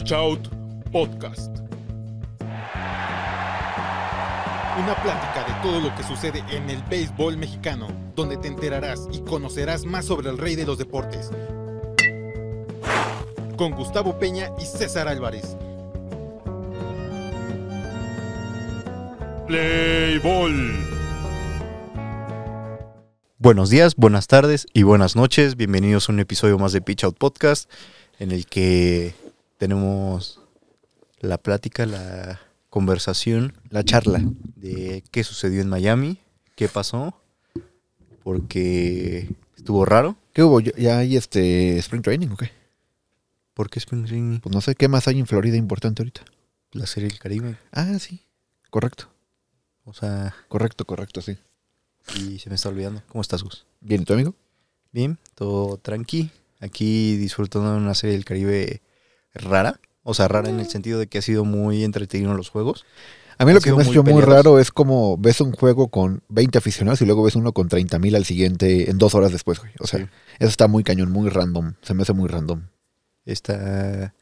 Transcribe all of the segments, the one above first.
Pitch Out Podcast. Una plática de todo lo que sucede en el béisbol mexicano, donde te enterarás y conocerás más sobre el rey de los deportes. Con Gustavo Peña y César Álvarez. Ball Buenos días, buenas tardes y buenas noches. Bienvenidos a un episodio más de Pitch Out Podcast en el que tenemos la plática, la conversación, la charla de qué sucedió en Miami, qué pasó, porque estuvo raro. ¿Qué hubo? ¿Ya hay este Spring Training o qué? ¿Por qué Spring Training? Pues no sé, ¿qué más hay en Florida importante ahorita? La Serie del Caribe. Ah, sí, correcto. O sea... Correcto, correcto, sí. Y se me está olvidando. ¿Cómo estás, Gus? Bien, ¿y tu amigo? Bien, todo tranqui. Aquí disfrutando de una Serie del Caribe rara. O sea, rara en el mm. sentido de que ha sido muy entretenido los juegos. A mí lo que me ha hecho muy, raro es como ves un juego con 20 aficionados y luego ves uno con 30.000 mil al siguiente en dos horas después. O sea, eso está muy cañón, muy random. Se me hace muy random. Está.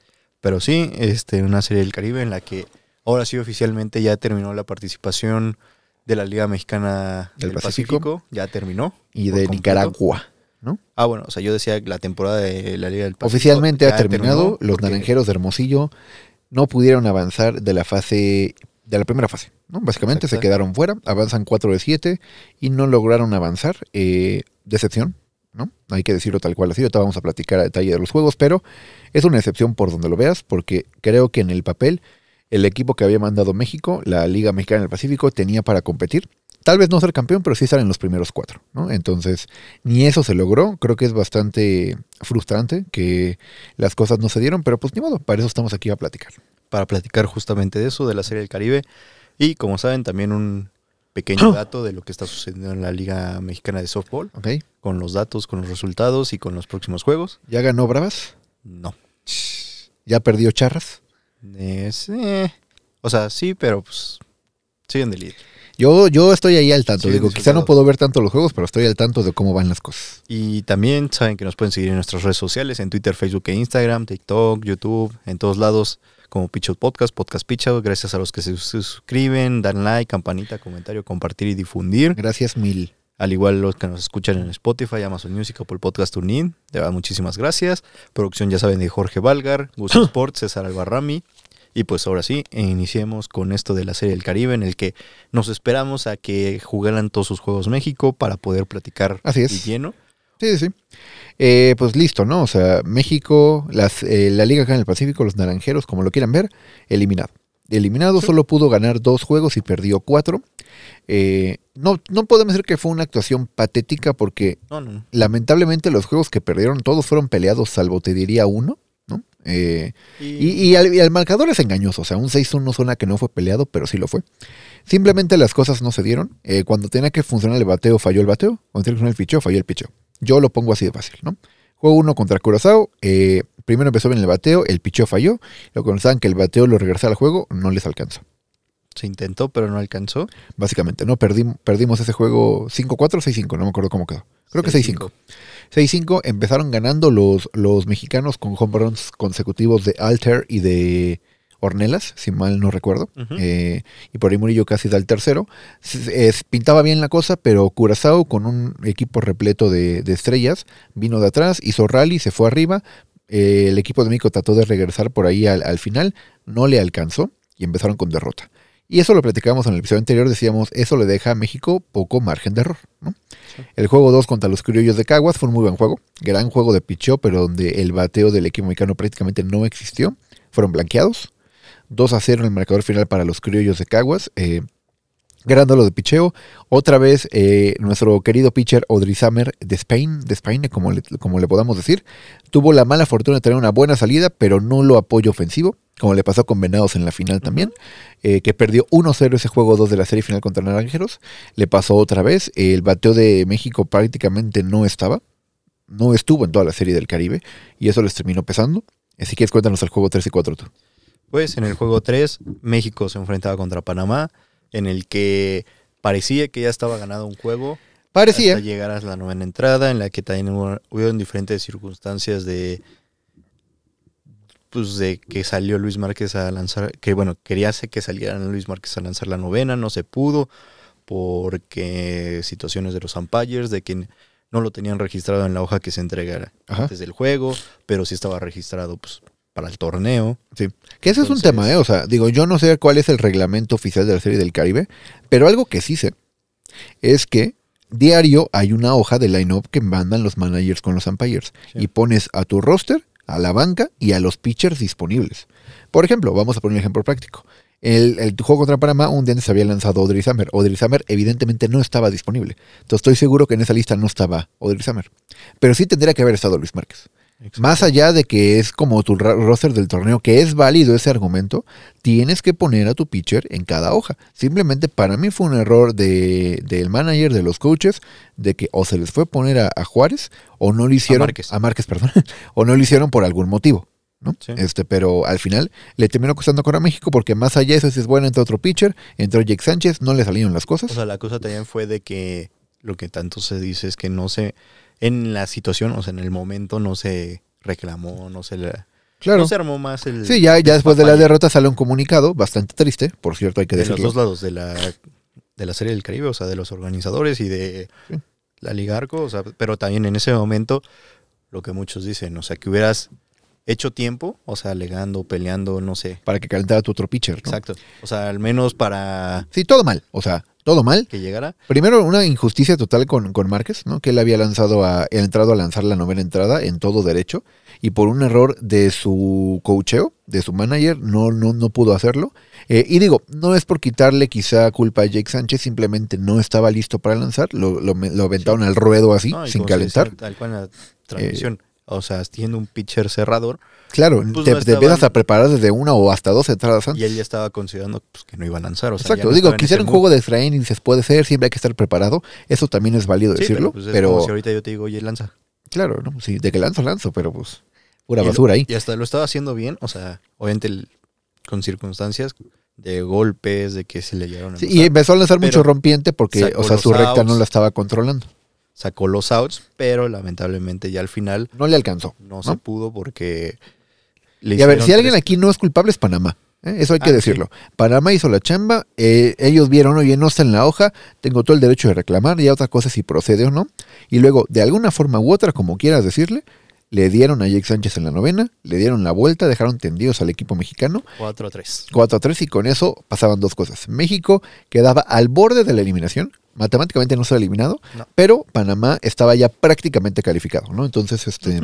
Pero sí, este, una serie del Caribe en la que ahora sí oficialmente ya terminó la participación de la Liga Mexicana del, Pacífico. Ya terminó. Y de Nicaragua. Ah, bueno, o sea, yo decía que la temporada de la Liga del Pacífico. Oficialmente ha terminado. Los naranjeros de Hermosillo no pudieron avanzar de la fase de la primera fase, ¿no? Básicamente se quedaron fuera, avanzan 4 de 7 y no lograron avanzar. Eh, decepción, ¿no? Hay que decirlo tal cual así, ahorita vamos a platicar a detalle de los juegos, pero es una excepción por donde lo veas, porque creo que en el papel el equipo que había mandado México, la Liga Mexicana del Pacífico, tenía para competir tal vez no ser campeón, pero sí estar en los primeros cuatro, ¿no? Entonces, ni eso se logró. Creo que es bastante frustrante que las cosas no se dieron, pero pues ni modo, para eso estamos aquí a platicar. Para platicar justamente de eso, de la Serie del Caribe. Y como saben, también un pequeño dato de lo que está sucediendo en la Liga Mexicana de Softball. Con los datos, con los resultados y con los próximos juegos. ¿Ya ganó Bravas? No. ¿Ya perdió Charras? Eh. O sea, sí, pero pues siguen de líder. Yo, yo estoy ahí al tanto. Digo, quizá no puedo ver tanto los juegos, pero estoy al tanto de cómo van las cosas. Y también saben que nos pueden seguir en nuestras redes sociales, en Twitter, Facebook e Instagram, TikTok, YouTube, en todos lados como Pichot Podcast, Podcast Pichot. Gracias a los que se suscriben, dan like, campanita, comentario, compartir y difundir. Gracias mil. Al igual los que nos escuchan en Spotify, Amazon Music, Apple Podcast, TuneIn. De muchísimas gracias. Producción, ya saben, de Jorge Valgar, Gus Sport, César Albarrami. Y pues ahora sí, iniciemos con esto de la Serie del Caribe, en el que nos esperamos a que jugaran todos sus juegos México para poder platicar Así es. lleno. Sí, sí. Eh, pues listo, ¿no? O sea, México, las, eh, la Liga acá en el Pacífico, los Naranjeros, como lo quieran ver, eliminado. Eliminado solo pudo ganar dos juegos y perdió cuatro. Eh, no, no podemos decir que fue una actuación patética porque lamentablemente los juegos que perdieron todos fueron peleados, salvo te diría uno. Eh, y, y, al, marcador es engañoso, o sea, un 6-1 no suena que no fue peleado, pero sí lo fue. Simplemente las cosas no se dieron. Eh, cuando tenía que funcionar el bateo, falló el bateo. Cuando tenía que funcionar el picheo, falló el picho. Yo lo pongo así de fácil, ¿no? Juego 1 contra Curazao. Eh, primero empezó bien el bateo, el pichó falló. Lo saben que el bateo lo regresara al juego, no les alcanzó. Se intentó, pero no alcanzó. Básicamente, ¿no? perdimos ese juego 5-4, o 6-5, no me acuerdo cómo quedó. Creo que 6-5. 6-5 empezaron ganando los, los mexicanos con home runs consecutivos de Alter y de Ornelas, si mal no recuerdo. Eh, y por ahí Murillo casi da el tercero. pintaba bien la cosa, pero Curazao, con un equipo repleto de, estrellas, vino de atrás, hizo rally, se fue arriba. Eh, el equipo de México trató de regresar por ahí al final, no le alcanzó y empezaron con derrota. Y eso lo platicamos en el episodio anterior, decíamos, eso le deja a México poco margen de error. El juego 2 contra los criollos de Caguas fue un muy buen juego, gran juego de pichó, pero donde el bateo del equipo mexicano prácticamente no existió. Fueron blanqueados. 2 a 0 en el marcador final para los criollos de Caguas. Eh, Grándolo de picheo. Otra vez, eh, nuestro querido pitcher Audrey Summer de Spain, de como, le, como le podamos decir, tuvo la mala fortuna de tener una buena salida, pero no lo apoyo ofensivo, como le pasó con Venados en la final también, eh, que perdió 1-0 ese juego 2 de la serie final contra Naranjeros. Le pasó otra vez. El bateo de México prácticamente no estaba. No estuvo en toda la serie del Caribe y eso les terminó pesando. Así que cuéntanos el juego 3 y 4 tú. Pues en el juego 3, México se enfrentaba contra Panamá en el que parecía que ya estaba ganado un juego. Parecía. Hasta llegar a la novena entrada, en la que también en diferentes circunstancias de. Pues de que salió Luis Márquez a lanzar. Que bueno, quería que saliera Luis Márquez a lanzar la novena, no se pudo. Porque situaciones de los umpires, de que no lo tenían registrado en la hoja que se entregara antes del juego, pero sí estaba registrado, pues para el torneo. Sí, que ese es un tema, ¿eh? O sea, digo, yo no sé cuál es el reglamento oficial de la Serie del Caribe, pero algo que sí sé es que diario hay una hoja de line-up que mandan los managers con los umpires y pones a tu roster, a la banca y a los pitchers disponibles. Por ejemplo, vamos a poner un ejemplo práctico. El, el, juego contra Panamá, un día antes había lanzado Audrey Summer. Audrey Summer evidentemente no estaba disponible. Entonces estoy seguro que en esa lista no estaba Audrey Summer. Pero sí tendría que haber estado Luis Márquez. Más allá de que es como tu roster del torneo, que es válido ese argumento, tienes que poner a tu pitcher en cada hoja. Simplemente para mí fue un error de, del manager, de los coaches, de que o se les fue poner a, Juárez o no lo hicieron. A Márquez. o no lo hicieron por algún motivo. Este, pero al final le terminó costando con a México porque más allá de eso, si es bueno, entre otro pitcher, entró Jake Sánchez, no le salieron las cosas. O sea, la cosa también fue de que lo que tanto se dice es que no se en la situación, o sea, en el momento no se reclamó, no se, claro. no armó más el... Sí, ya, ya después de la derrota sale un comunicado bastante triste, por cierto, hay que decirlo. De los dos lados, de la, de la Serie del Caribe, o sea, de los organizadores y de la Ligarco, o sea, pero también en ese momento, lo que muchos dicen, o sea, que hubieras hecho tiempo, o sea, alegando, peleando, no sé. Para que calentara tu otro pitcher, Exacto. O sea, al menos para... Sí, todo mal, o sea, todo mal. Que llegara. Primero, una injusticia total con, Márquez, ¿no? Que él había lanzado a, entrado a lanzar la novena entrada en todo derecho. Y por un error de su coacheo, de su manager, no, no, no pudo hacerlo. Eh, y digo, no es por quitarle quizá culpa a Jake Sánchez, simplemente no estaba listo para lanzar, lo aventaron al ruedo así, sin calentar. Tal cual la transmisión. Eh, o sea, tiene un pitcher cerrador. Claro, pues te, empiezas a preparar desde una o hasta dos entradas antes. Y él ya estaba considerando pues, que no iba a lanzar. O Exacto, digo, quizá un juego de training, se puede ser, siempre hay que estar preparado. Eso también es válido decirlo. Pero, pues, si ahorita yo te digo, oye, lanza. Claro, no, sí, de que lanzo, lanzo, pero pues pura basura ahí. Y hasta lo estaba haciendo bien, o sea, obviamente con circunstancias de golpes, de que se le llegaron a sí, Y empezó a lanzar mucho rompiente porque, o sea, su recta no la estaba controlando sacó los outs, pero lamentablemente ya al final. No le alcanzó. No, se pudo porque. Le y a ver, si alguien aquí no es culpable es Panamá. ¿eh? Eso hay que ah, decirlo. Panamá hizo la chamba, eh, ellos vieron, oye, no está en la hoja, tengo todo el derecho de reclamar, ya otra cosa si procede o no. Y luego, de alguna forma u otra, como quieras decirle, le dieron a Jake Sánchez en la novena, le dieron la vuelta, dejaron tendidos al equipo mexicano. 4 a 3. 4 a 3 y con eso pasaban dos cosas. México quedaba al borde de la eliminación, matemáticamente no se ha eliminado, pero Panamá estaba ya prácticamente calificado, ¿no? Entonces, este...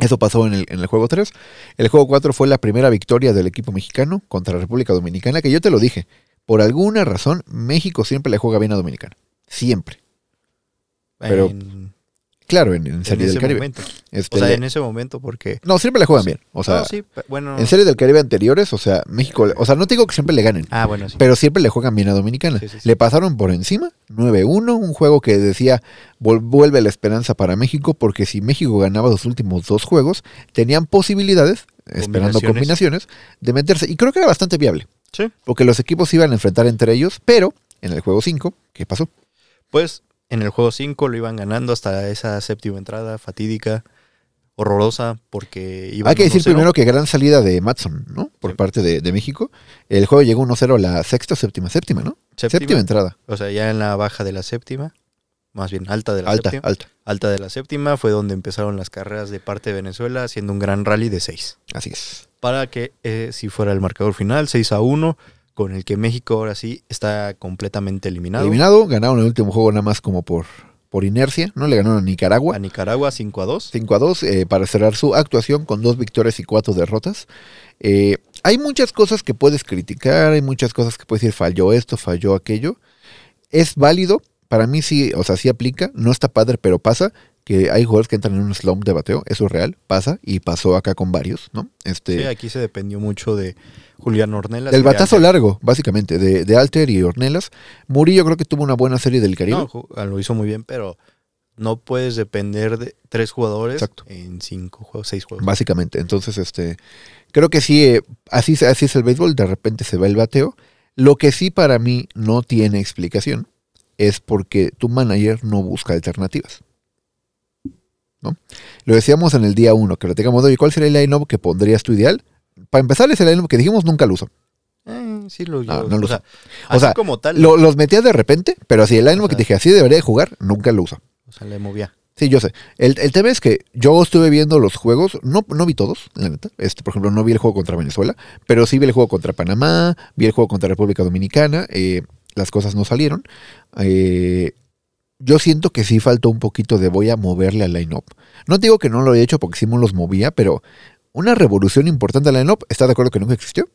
Eso pasó en el, juego 3. El juego 4 fue la primera victoria del equipo mexicano contra la República Dominicana, que yo te lo dije. Por alguna razón, México siempre le juega bien a Dominicana. Siempre. Pero Claro, en, Serie del Caribe. Momento. Este, o sea, en ese momento, porque. No, siempre le juegan bien. O sea, en Serie del Caribe anteriores, o sea, México. O sea, no te digo que siempre le ganen. Ah, bueno, Pero siempre le juegan bien a Dominicana. Le pasaron por encima 9-1, un juego que decía vuelve la esperanza para México, porque si México ganaba los últimos dos juegos, tenían posibilidades, esperando combinaciones, de meterse. Y creo que era bastante viable. Sí. Porque los equipos iban a enfrentar entre ellos, pero en el juego 5, ¿qué pasó? Pues en el juego 5 lo iban ganando hasta esa séptima entrada fatídica, horrorosa, porque Hay que decir primero que gran salida de Matson, ¿no? Por parte de, México. El juego llegó 1-0 la sexta, séptima, séptima, ¿no? Séptima, entrada. O sea, ya en la baja de la séptima, más bien alta de la alta, séptima. Alta, alta. de la séptima fue donde empezaron las carreras de parte de Venezuela, haciendo un gran rally de 6. Así es. Para que, eh, si fuera el marcador final, 6 a 1 con el que México ahora sí está completamente eliminado. Eliminado, ganaron el último juego nada más como por, por inercia, ¿no? Le ganaron a Nicaragua. A Nicaragua 5 a 2. 5 a 2 eh, para cerrar su actuación con dos victorias y cuatro derrotas. Eh, hay muchas cosas que puedes criticar, hay muchas cosas que puedes decir falló esto, falló aquello. Es válido, para mí sí, o sea, sí aplica, no está padre, pero pasa que hay jugadores que entran en un slump de bateo, eso es real, pasa y pasó acá con varios, ¿no? Este, sí, aquí se dependió mucho de Julián Ornelas. Del batazo largo, básicamente, de, Alter y Ornelas. Murillo creo que tuvo una buena serie del Caribe. Ah, lo hizo muy bien, pero no puedes depender de tres jugadores en cinco juegos, seis juegos. Básicamente, entonces este, creo que sí, eh, así, así es el béisbol, de repente se va el bateo. Lo que sí para mí no tiene explicación es porque tu manager no busca alternativas. ¿no? Lo decíamos en el día 1, que lo tengamos hoy. ¿Cuál sería el line que pondrías tu ideal? Para empezar, es el line que dijimos nunca lo uso. Eh, sí lo uso. Ah, no lo o o como tal. los metías de repente, pero así el line que dije, así debería de jugar, nunca lo uso. O sea, le movía. Sí, yo sé. El, tema es que yo estuve viendo los juegos, no, no vi todos, la neta. Este, por ejemplo, no vi el juego contra Venezuela, pero sí vi el juego contra Panamá, vi el juego contra República Dominicana. Eh, las cosas no salieron. Eh, yo siento que sí faltó un poquito de voy a moverle al line-up. No digo que no lo haya hecho porque sí los movía, pero una revolución importante al line-up, ¿estás de acuerdo que nunca existió?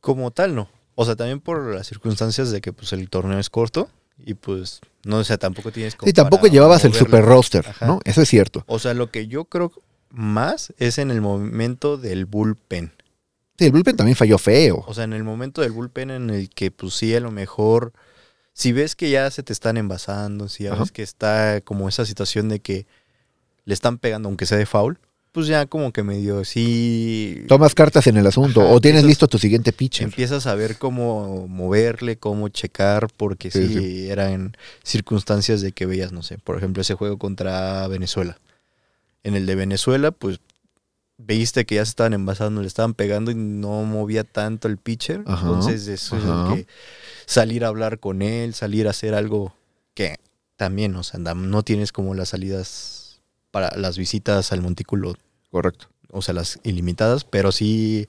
Como tal, no. O sea, también por las circunstancias de que pues, el torneo es corto y pues no, o sea, tampoco tienes como. tampoco llevabas el super roster, ¿no? Eso es cierto. O sea, lo que yo creo más es en el momento del bullpen. Sí, el bullpen también falló feo. O sea, en el momento del bullpen en el que, pues a lo mejor si ves que ya se te están envasando, si ya ves que está como esa situación de que le están pegando, aunque sea de foul, pues ya como que medio sí. Tomas cartas en el asunto o tienes listo tu siguiente pitch. Empiezas a ver cómo moverle, cómo checar, porque si eran circunstancias de que veías, no sé, por ejemplo, ese juego contra Venezuela. En el de Venezuela, pues veiste que ya se estaban envasando, le estaban pegando y no movía tanto el pitcher. Entonces, eso es que salir a hablar con él, salir a hacer algo que también, o sea, no tienes como las salidas para las visitas al montículo. Correcto. O sea, las ilimitadas, pero sí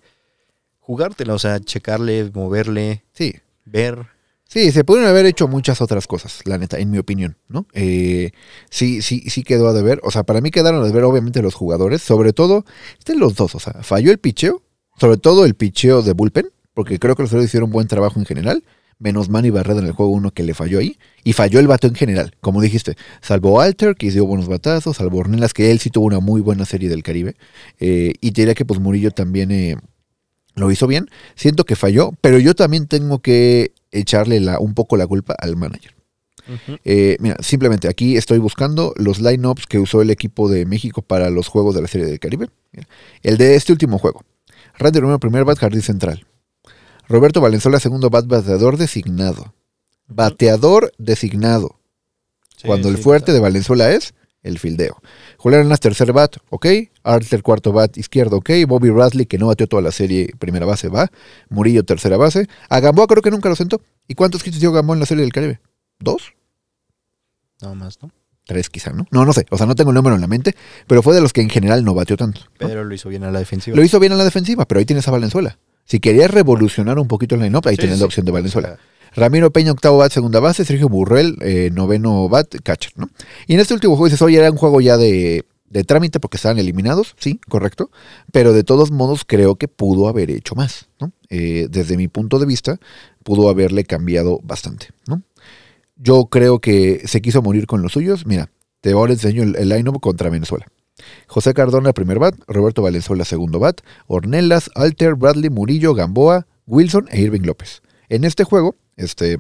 jugártela, o sea, checarle, moverle. Sí. Ver. Sí, se pudieron haber hecho muchas otras cosas, la neta, en mi opinión, ¿no? Eh, sí, sí, sí quedó a deber. O sea, para mí quedaron a deber, obviamente, los jugadores, sobre todo, estén los dos, o sea, falló el picheo, sobre todo el picheo de bullpen, porque creo que los otros hicieron buen trabajo en general, menos Manny Barreda en el juego uno que le falló ahí, y falló el bato en general, como dijiste, salvo Alter, que dio buenos batazos, salvo Ornelas, que él sí tuvo una muy buena serie del Caribe, eh, y te diría que pues Murillo también... Eh, lo hizo bien, siento que falló, pero yo también tengo que echarle un poco la culpa al manager. Eh, mira, simplemente aquí estoy buscando los lineups que usó el equipo de México para los juegos de la Serie del Caribe. el de este último juego. Randy Romero, primer bat, jardín central. Roberto Valenzuela, segundo bat, bateador designado. Bateador designado. Cuando el fuerte de Valenzuela es el fildeo. Julián Arenas, tercer bat, ok. Arthur, cuarto bat izquierdo, ok. Bobby Rasley, que no bateó toda la serie, primera base, va. Murillo, tercera base. A Gamboa creo que nunca lo sentó. ¿Y cuántos hits dio Gamboa en la serie del Caribe? ¿Dos? Nada más, ¿no? Tres quizá, ¿no? No, no sé. O sea, no tengo el número en la mente, pero fue de los que en general no bateó tanto. Pero lo hizo bien a la defensiva. Lo hizo bien a la defensiva, pero ahí tienes a Valenzuela. Si querías revolucionar un poquito el line-up, ahí tienes la opción de Valenzuela. Ramiro Peña, octavo bat, segunda base, Sergio Burrell, eh, noveno bat, catcher, Y en este último juego dices, oye, era un juego ya de, de trámite porque estaban eliminados, sí, correcto, pero de todos modos creo que pudo haber hecho más, eh, desde mi punto de vista, pudo haberle cambiado bastante, Yo creo que se quiso morir con los suyos. Mira, te ahora enseño el, line-up contra Venezuela. José Cardona, primer bat, Roberto Valenzuela, segundo bat, Ornelas, Alter, Bradley, Murillo, Gamboa, Wilson e Irving López. En este juego, este,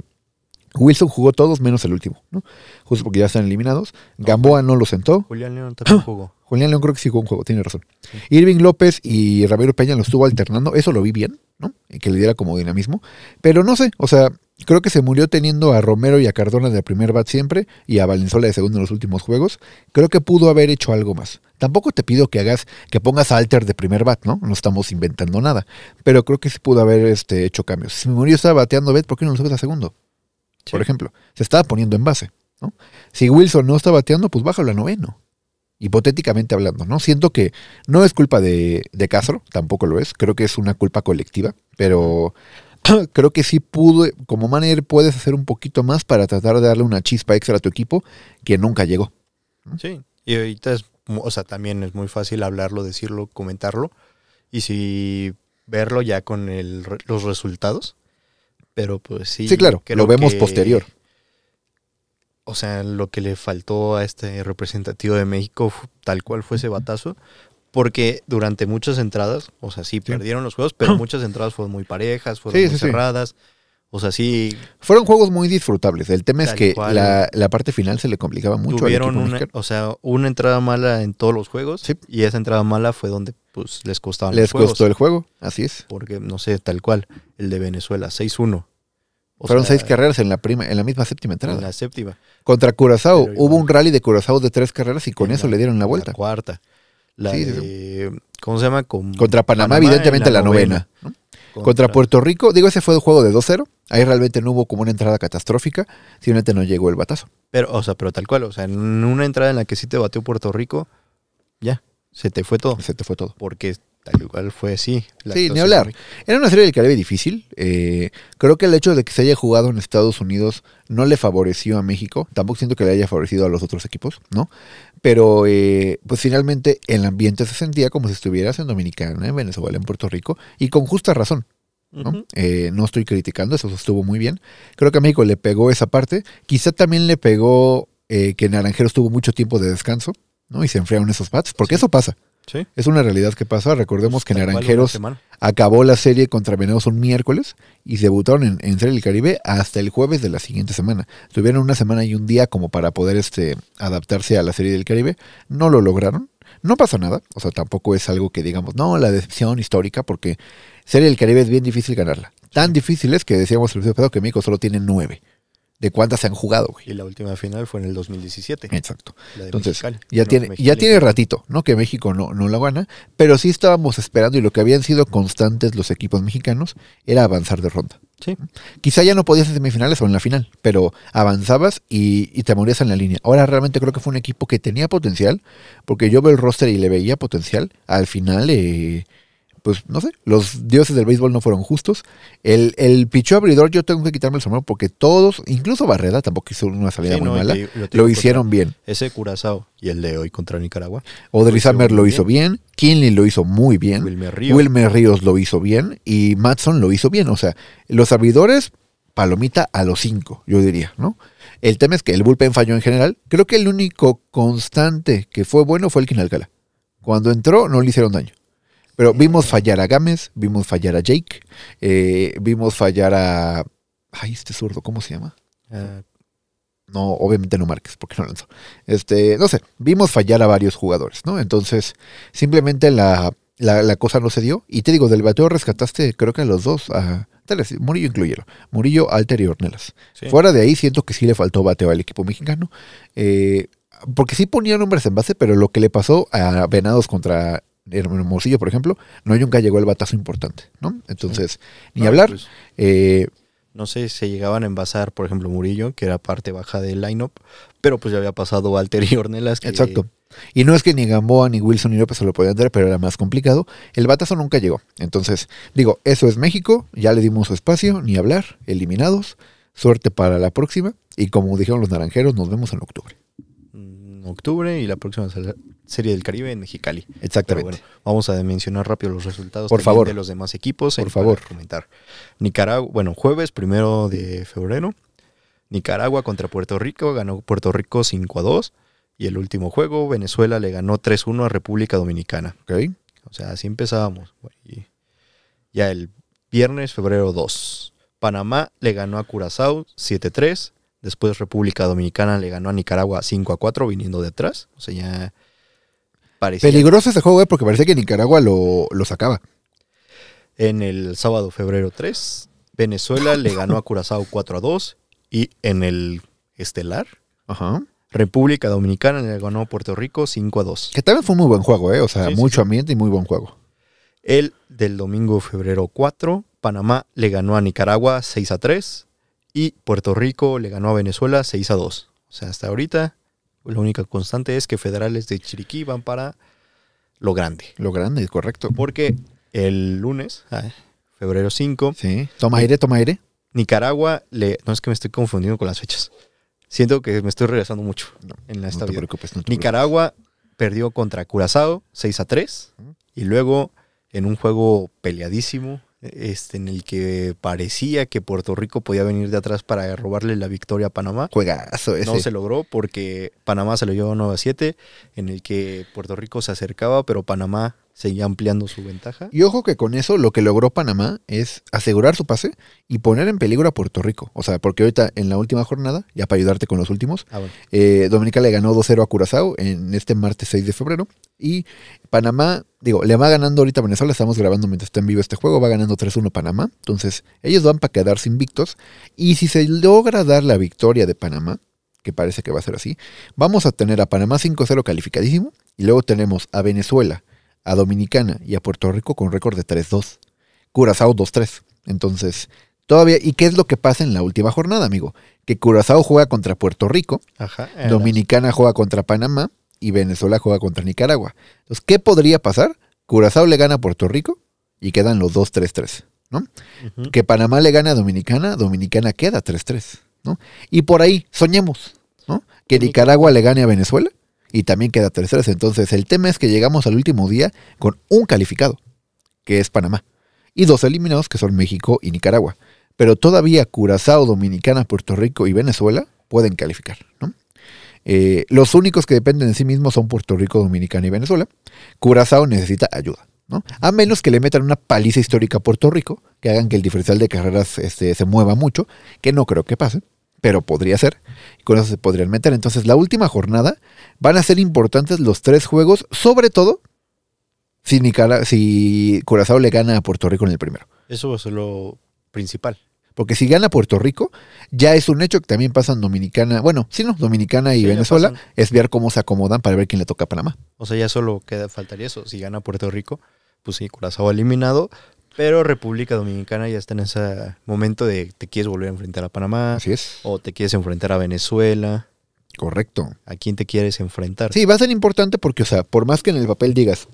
Wilson jugó todos menos el último, ¿no? Justo porque ya están eliminados. Gamboa no lo sentó. Julián León también jugó. Julián León creo que sí jugó un juego, tiene razón. Irving López y Ramiro Peña lo estuvo alternando, eso lo vi bien, ¿no? Que le diera como dinamismo. Pero no sé, o sea, creo que se murió teniendo a Romero y a Cardona de primer bat siempre y a Valenzuela de segundo en los últimos juegos. Creo que pudo haber hecho algo más. Tampoco te pido que hagas, que pongas Alter de primer bat, ¿no? No estamos inventando nada. Pero creo que sí pudo haber este, hecho cambios. Si Murillo estaba bateando bet, ¿por qué no lo subes a segundo? Por ejemplo, se estaba poniendo en base, ¿no? Si Wilson no está bateando, pues bájalo a noveno. Hipotéticamente hablando, ¿no? Siento que no es culpa de, de Castro, tampoco lo es. Creo que es una culpa colectiva, pero creo que sí pudo, como manager puedes hacer un poquito más para tratar de darle una chispa extra a tu equipo que nunca llegó. Sí, y ahorita es o sea, también es muy fácil hablarlo, decirlo, comentarlo. Y si verlo ya con los resultados. Pero pues sí. Sí, claro, lo vemos posterior. O sea, lo que le faltó a este representativo de México, tal cual fue ese batazo, porque durante muchas entradas, o sea, sí, perdieron los juegos, pero muchas entradas fueron muy parejas, fueron muy cerradas. O sea, sí. Fueron juegos muy disfrutables. El tema es que la, la, parte final se le complicaba mucho. Tuvieron una, o sea, una entrada mala en todos los juegos. Y esa entrada mala fue donde pues les costaba les costó el juego, así es. Porque, no sé, tal cual. El de Venezuela, 6-1. Fueron seis carreras en la, prima, en la misma séptima entrada. En la séptima. Contra Curazao. Hubo un rally de Curazao de tres carreras y con eso le dieron la vuelta. La cuarta. La ¿Cómo se llama? Contra Panamá, evidentemente, la, novena. Contra, Puerto Rico, digo, ese fue un juego de 2-0. Ahí realmente no hubo como una entrada catastrófica, simplemente no llegó el batazo. Pero, o sea, pero tal cual, o sea, en una entrada en la que sí te batió Puerto Rico, ya, se te fue todo. Se te fue todo. Porque tal cual fue así. Sí, ni hablar. Era una serie del Caribe difícil. Eh, creo que el hecho de que se haya jugado en Estados Unidos no le favoreció a México. Tampoco siento que le haya favorecido a los otros equipos, ¿no? pero eh, pues finalmente el ambiente se sentía como si estuvieras en Dominicana, en Venezuela, en Puerto Rico, y con justa razón. ¿no? Eh, no estoy criticando, eso estuvo muy bien. Creo que a México le pegó esa parte. Quizá también le pegó eh, que Naranjeros tuvo mucho tiempo de descanso, ¿no? Y se enfriaron esos bats, porque eso pasa. Sí. Es una realidad que pasa. Recordemos pues que Naranjeros acabó la serie contra Venados un miércoles y debutaron en, Serie del Caribe hasta el jueves de la siguiente semana. Tuvieron una semana y un día como para poder este, adaptarse a la Serie del Caribe. No lo lograron. No pasa nada. O sea, tampoco es algo que digamos, no, la decepción histórica, porque Serie del Caribe es bien difícil ganarla. Tan difícil es que decíamos el episodio pasado que México solo tiene nueve de cuántas se han jugado. Güey. Y la última final fue en el 2017. Exacto. Entonces, ya, tiene, ya tiene ratito, ¿no? Que México no, no la gana, pero sí estábamos esperando y lo que habían sido constantes los equipos mexicanos era avanzar de ronda. Sí. Quizá ya no podías en semifinales o en la final, pero avanzabas y, y, te morías en la línea. Ahora realmente creo que fue un equipo que tenía potencial, porque yo veo el roster y le veía potencial. Al final... Eh, pues no sé, los dioses del béisbol no fueron justos. El, el pichó abridor, yo tengo que quitarme el sombrero porque todos, incluso Barreda, tampoco hizo una salida muy mala, lo hicieron bien. Ese Curazao y el de hoy contra Nicaragua. Odri lo hizo bien, Kinley lo hizo muy bien, Wilmer Ríos. lo hizo bien y Matson lo hizo bien. O sea, los abridores, palomita a los cinco, yo diría, ¿no? El tema es que el bullpen falló en general. Creo que el único constante que fue bueno fue el Quinalcala. Cuando entró no le hicieron daño. Pero vimos fallar a Gámez, vimos fallar a Jake, eh, vimos fallar a. Ay, este zurdo, ¿cómo se llama? Ah. no, obviamente no marques, porque no lanzó. Este, no sé, vimos fallar a varios jugadores, ¿no? Entonces, simplemente la, cosa no se dio. Y te digo, del bateo rescataste, creo que a los dos, a Murillo incluyeron. Murillo, Alter y Ornelas. Fuera de ahí, siento que sí le faltó bateo al equipo mexicano. Eh, porque sí ponía nombres en base, pero lo que le pasó a Venados contra Hermano Morcillo, por ejemplo, no nunca llegó el batazo importante, ¿no? Entonces, ni hablar. Pues, eh, no sé, se llegaban a envasar, por ejemplo, Murillo, que era parte baja del line-up, pero pues ya había pasado Walter y Ornelas. exacto. Y no es que ni Gamboa, ni Wilson, ni López se lo podían dar, pero era más complicado. El batazo nunca llegó. Entonces, digo, eso es México, ya le dimos su espacio, ni hablar, eliminados. Suerte para la próxima. Y como dijeron los naranjeros, nos vemos en octubre. Octubre y la próxima Serie del Caribe en Mexicali. Exactamente. vamos a mencionar rápido los resultados de los demás equipos. Por favor. Comentar. Nicaragua, bueno, jueves primero de febrero. Nicaragua contra Puerto Rico. Ganó Puerto Rico 5 a 2. Y el último juego, Venezuela le ganó 3-1 a República Dominicana. Ok. O sea, así empezábamos. ya el viernes, febrero 2. Panamá le ganó a Curazao 7-3. Después República Dominicana le ganó a Nicaragua 5 a 4 viniendo de atrás. O sea, ya Peligroso ese juego, eh, porque parece que Nicaragua lo, sacaba. En el sábado, febrero 3, Venezuela le ganó a Curazao 4 a 2. Y en el estelar, Ajá. República Dominicana le ganó a Puerto Rico 5 a 2. Que también fue un muy buen juego, eh, O sea, mucho ambiente y muy buen juego. El del domingo, febrero 4, Panamá le ganó a Nicaragua 6 a 3. Y Puerto Rico le ganó a Venezuela 6 a 2. O sea, hasta ahorita la única constante es que federales de Chiriquí van para lo grande. Lo grande, correcto. Porque el lunes, ah, febrero 5. Sí. Toma aire, toma aire. Nicaragua le. No es que me estoy confundiendo con las fechas. Siento que me estoy regresando mucho en la no Nicaragua perdió contra Curazao 6 a 3. Y luego, en un juego peleadísimo, este, en el que parecía que Puerto Rico podía venir de atrás para robarle la victoria a Panamá. Juegazo ese. No se logró porque Panamá se lo llevó 9 a 7, en el que Puerto Rico se acercaba, pero Panamá seguía ampliando su ventaja. Y ojo que con eso lo que logró Panamá es asegurar su pase y poner en peligro a Puerto Rico. O sea, porque ahorita en la última jornada, ya para ayudarte con los últimos, ah, eh, Dominica le ganó 2-0 a Curazao en este martes 6 de febrero. Y Panamá, digo, le va ganando ahorita a Venezuela, estamos grabando mientras está en vivo este juego, va ganando 3-1 Panamá. Entonces, ellos van para quedar sin invictos. Y si se logra dar la victoria de Panamá, que parece que va a ser así, vamos a tener a Panamá 5-0 calificadísimo y luego tenemos a Venezuela a Dominicana y a Puerto Rico con récord de 3-2. Curazao 2-3. Entonces, todavía. ¿Y qué es lo que pasa en la última jornada, amigo? Que Curazao juega contra Puerto Rico, Dominicana juega contra Panamá y Venezuela juega contra Nicaragua. Entonces, ¿qué podría pasar? Curazao le gana a Puerto Rico y quedan los 2-3-3, ¿no? Que Panamá le gana a Dominicana, Dominicana queda 3-3, ¿no? Y por ahí, soñemos, ¿no? Que Nicaragua le gane a Venezuela y también queda terceros. Entonces el tema es que llegamos al último día con un calificado, que es Panamá, y dos eliminados, que son México y Nicaragua. Pero todavía Curazao, Dominicana, Puerto Rico y Venezuela pueden calificar. Eh, los únicos que dependen de sí mismos son Puerto Rico, Dominicana y Venezuela. Curazao necesita ayuda. A menos que le metan una paliza histórica a Puerto Rico, que hagan que el diferencial de carreras este, se mueva mucho, que no creo que pase pero podría ser. Y con eso se podrían meter. Entonces, la última jornada van a ser importantes los tres juegos, sobre todo si, Nicara, si Curazao le gana a Puerto Rico en el primero. Eso es lo principal. Porque si gana Puerto Rico, ya es un hecho que también pasan Dominicana, bueno, si no, Dominicana y Venezuela, es ver cómo se acomodan para ver quién le toca a Panamá. O sea, ya solo queda, faltaría eso. Si gana Puerto Rico, pues sí, Curazao eliminado, pero República Dominicana ya está en ese momento de te quieres volver a enfrentar a Panamá. Así es. O te quieres enfrentar a Venezuela. Correcto. ¿A quién te quieres enfrentar? Sí, va a ser importante porque, o sea, por más que en el papel digas,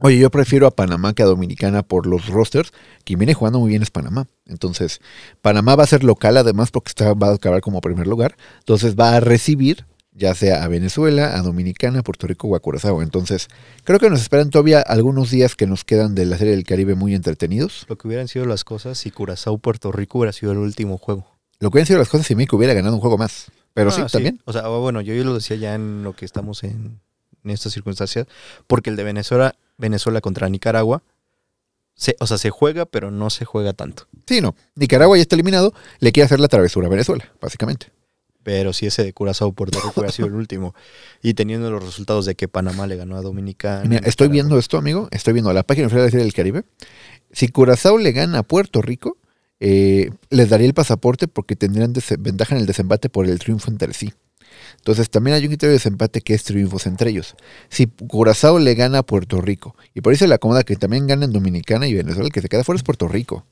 oye, yo prefiero a Panamá que a Dominicana por los rosters, quien viene jugando muy bien es Panamá. Entonces, Panamá va a ser local además porque está, va a acabar como primer lugar. Entonces va a recibir ya sea a Venezuela, a Dominicana, Puerto Rico o a Curazao. Entonces, creo que nos esperan todavía algunos días que nos quedan de la Serie del Caribe muy entretenidos. Lo que hubieran sido las cosas si Curazao Puerto Rico hubiera sido el último juego. Lo que hubieran sido las cosas si México hubiera ganado un juego más. Pero ah, sí, también. O sea, oh, bueno, yo, lo decía ya en lo que estamos en, estas circunstancias, porque el de Venezuela, Venezuela contra Nicaragua, se, o sea, se juega, pero no se juega tanto. Sí, no. Nicaragua ya está eliminado, le quiere hacer la travesura a Venezuela, básicamente pero si ese de Curazao Puerto Rico hubiera sido el último. Y teniendo los resultados de que Panamá le ganó a Dominicana. Mira, estoy viendo esto, amigo. Estoy viendo la página oficial del Caribe. Si Curazao le gana a Puerto Rico, eh, les daría el pasaporte porque tendrían ventaja en el desempate por el triunfo entre sí. Entonces también hay un criterio de desempate que es triunfos entre ellos. Si Curazao le gana a Puerto Rico, y por eso le acomoda que también ganen Dominicana y Venezuela, el que se queda fuera es Puerto Rico.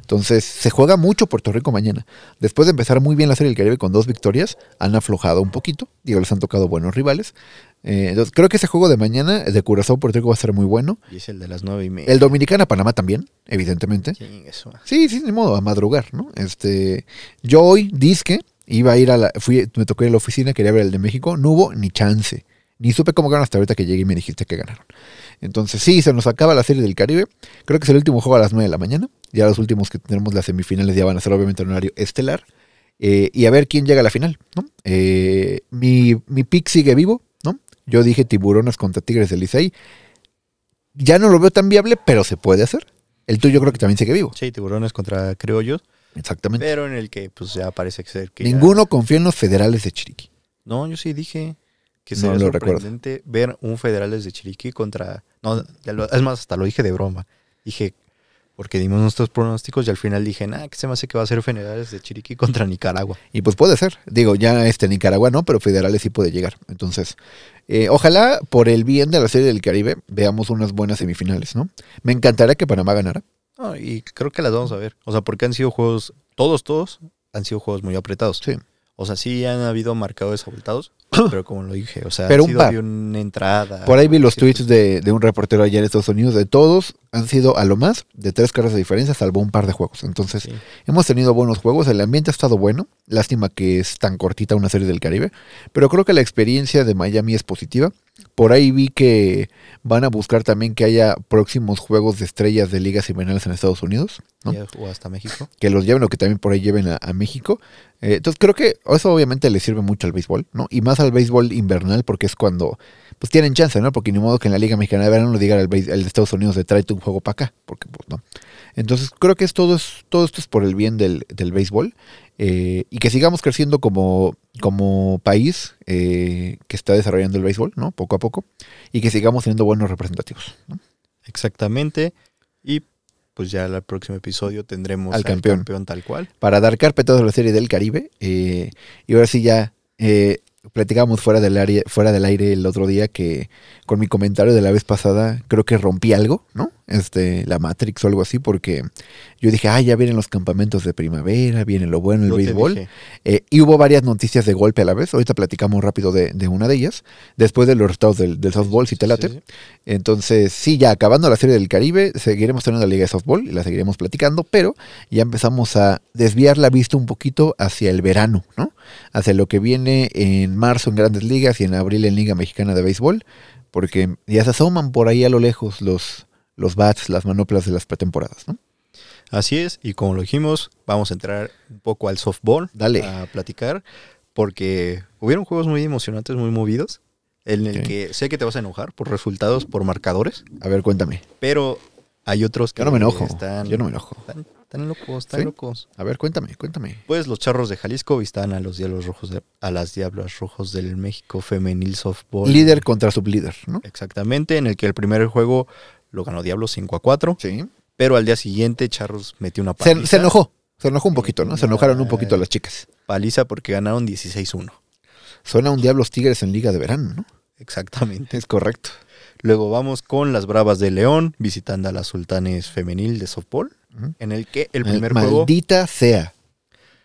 Entonces, se juega mucho Puerto Rico mañana. Después de empezar muy bien la Serie del Caribe con dos victorias, han aflojado un poquito. Digo, les han tocado buenos rivales. Eh, creo que ese juego de mañana, el de Curazao Puerto Rico, va a ser muy bueno. Y es el de las nueve y El Dominicana Panamá también, evidentemente. Sí, eso. sí, sí, modo, a madrugar, ¿no? Este, yo hoy, disque, iba a ir a la. Fui, me tocó ir a la oficina, quería ver el de México. No hubo ni chance. Ni supe cómo ganaron hasta ahorita que llegué y me dijiste que ganaron. Entonces, sí, se nos acaba la serie del Caribe. Creo que es el último juego a las 9 de la mañana. Ya los últimos que tenemos las semifinales ya van a ser obviamente en horario estelar. Eh, y a ver quién llega a la final, ¿no? Eh, mi, mi pick sigue vivo, ¿no? Yo dije tiburones contra tigres del Licey. Ya no lo veo tan viable, pero se puede hacer. El tuyo creo que también sigue vivo. Sí, tiburones contra criollos. Exactamente. Pero en el que pues ya parece ser que... Ninguno confía en los federales de Chiriquí. No, yo sí dije que sería sorprendente ver un Federales de Chiriquí contra. No, es más, hasta lo dije de broma. Dije, porque dimos nuestros pronósticos y al final dije, nada, que se me hace que va a ser federales de Chiriquí contra Nicaragua. Y pues puede ser. Digo, ya este Nicaragua no, pero federales sí puede llegar. Entonces, eh, ojalá por el bien de la serie del Caribe veamos unas buenas semifinales, ¿no? Me encantaría que Panamá ganara. y creo que las vamos a ver. O sea, porque han sido juegos, todos, todos, han sido juegos muy apretados. Sí. O sea, sí han habido marcadores abultados, pero como lo dije, o sea, ha sido una entrada. Por ahí vi los tweets de, un reportero ayer, en Estados Unidos. De todos han sido a lo más de tres caras de diferencia, salvo un par de juegos. Entonces, hemos tenido buenos juegos. El ambiente ha estado bueno. Lástima que es tan cortita una serie del Caribe. Pero creo que la experiencia de Miami es positiva. Por ahí vi que van a buscar también que haya próximos juegos de estrellas de ligas invernales en Estados Unidos, ¿no? O hasta México. Que los lleven o que también por ahí lleven a, México. Eh, entonces creo que eso obviamente le sirve mucho al béisbol, ¿no? Y más al béisbol invernal porque es cuando pues tienen chance, ¿no? Porque ni modo que en la Liga Mexicana de Verano lo diga al de Estados Unidos de tráete un juego para acá, porque pues, no. Entonces creo que es todo, todo esto es por el bien del, del béisbol eh, y que sigamos creciendo como, como país eh, que está desarrollando el béisbol, ¿no? Poco a poco, y que sigamos teniendo buenos representativos. ¿no? Exactamente. Y pues ya el próximo episodio tendremos al, campeón. tal cual. Para dar carpetazo a la serie del Caribe. Eh, y ahora sí ya platicamos fuera del fuera del aire el otro día que con mi comentario de la vez pasada creo que rompí algo, ¿no? este, la Matrix o algo así, porque yo dije, ah, ya vienen los campamentos de primavera, viene lo bueno, el béisbol. Eh, y hubo varias noticias de golpe a la vez. Ahorita platicamos rápido de, una de ellas, después de los resultados del, softball, si te late. Entonces, sí, ya acabando la serie del Caribe, seguiremos teniendo la liga de softball y la seguiremos platicando, pero ya empezamos a desviar la vista un poquito hacia el verano, ¿no? Hacia lo que viene en marzo en Grandes Ligas y en abril en Liga Mexicana de Béisbol, porque ya se asoman por ahí a lo lejos los los bats, las manoplas de las pretemporadas, ¿no? Así es, y como lo dijimos, vamos a entrar un poco al softball Dale. a platicar, porque hubieron juegos muy emocionantes, muy movidos, en el que sé que te vas a enojar por resultados, por marcadores. A ver, cuéntame. Pero hay otros que no me enojo. yo no me enojo. Están, locos, están locos. A ver, cuéntame, cuéntame. Pues los charros de Jalisco están a los diablos rojos, a las diablas rojos del México femenil softball. Líder contra sublíder, ¿no? Exactamente, en el que el primer juego lo ganó Diablos 5 a 4. Pero al día siguiente Charros metió una paliza. Se, enojó. Se enojó un eh, poquito, ¿no? Se enojaron un poquito eh, las chicas. Paliza porque ganaron 16-1. Suena un Diablos Tigres en Liga de Verano, ¿no? Exactamente. Es correcto. Luego vamos con las Bravas de León, visitando a las Sultanes Femenil de Sopol, en el que el eh, primer juego. Maldita sea.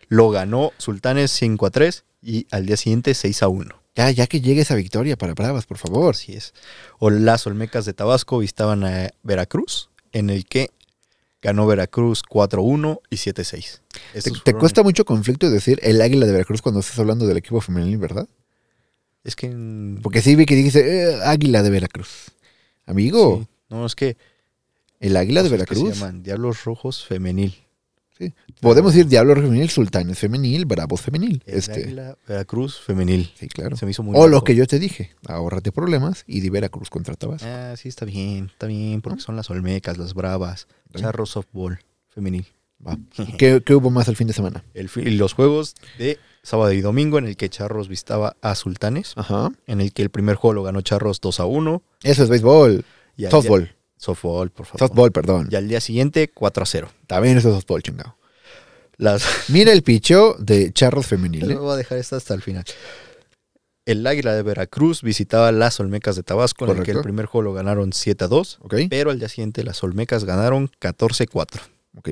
Lo ganó Sultanes 5 a 3 y al día siguiente 6 a 1. Ya, ya que llegue esa victoria para Bravas, por favor. si es. O las Olmecas de Tabasco vistaban a Veracruz, en el que ganó Veracruz 4-1 y 7-6. Te, cuesta mucho conflicto decir el Águila de Veracruz cuando estás hablando del equipo femenil, ¿verdad? Es que... Porque sí vi que dice eh, Águila de Veracruz. Amigo. No, es que... El Águila de Veracruz. Se llaman Diablos Rojos Femenil. Podemos ir Diablo femenil, Sultanes femenil, Bravo femenil. este. Veracruz femenil. Sí, claro. o lo que yo te dije, ahorrate problemas y de Veracruz contratabas Ah, sí, está bien, está bien, porque ah. son las Olmecas, las Bravas, charros Softball femenil. ¿Qué, hubo más el fin de semana? El, los juegos de sábado y domingo en el que Charros vistaba a Sultanes. Ajá. En el que el primer juego lo ganó Charros 2 a 1. Eso es béisbol. Y softball. Softball, por favor. Softball, perdón. Y al día siguiente, 4 a 0. También eso es softball, chingado. Las... Mira el picho de charros femenil. voy a dejar esto hasta el final. El Águila de Veracruz visitaba las Olmecas de Tabasco, en el que el primer juego lo ganaron 7 a 2. Pero al día siguiente, las Olmecas ganaron 14 a 4.